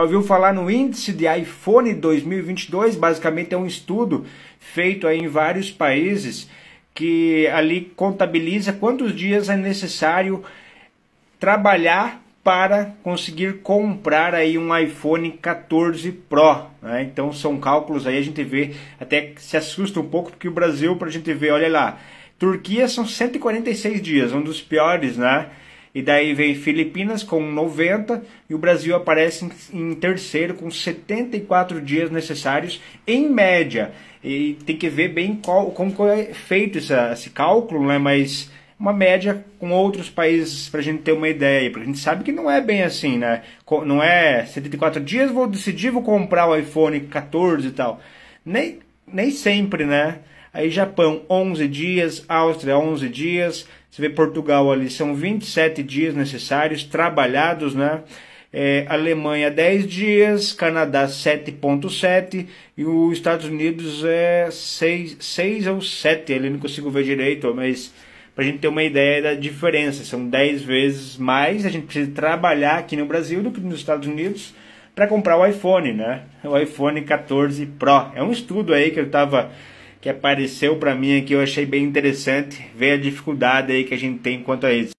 Já ouviu falar no índice de iPhone 2022? Basicamente é um estudo feito aí em vários países que ali contabiliza quantos dias é necessário trabalhar para conseguir comprar aí um iPhone 14 Pro. Né? Então são cálculos aí a gente vê até se assusta um pouco porque o Brasil para a gente ver, olha lá, Turquia são 146 dias, um dos piores, né? E daí vem Filipinas com 90 e o Brasil aparece em terceiro com 74 dias necessários em média. E tem que ver bem qual, como é feito essa, esse cálculo, né? Mas uma média com outros países para a gente ter uma ideia, porque a gente sabe que não é bem assim, né? Não é 74 dias vou decidir vou comprar o iPhone 14 e tal. Nem nem sempre, né? Aí Japão 11 dias, Áustria 11 dias, você vê Portugal ali, são 27 dias necessários, trabalhados, né? É, Alemanha 10 dias, Canadá 7.7 e os Estados Unidos é 6, 6 ou 7, ali não consigo ver direito, mas para a gente ter uma ideia da diferença, são 10 vezes mais, a gente precisa trabalhar aqui no Brasil do que nos Estados Unidos para comprar o iPhone, né? O iPhone 14 Pro. É um estudo aí que eu estava que apareceu para mim aqui, eu achei bem interessante ver a dificuldade aí que a gente tem quanto a isso.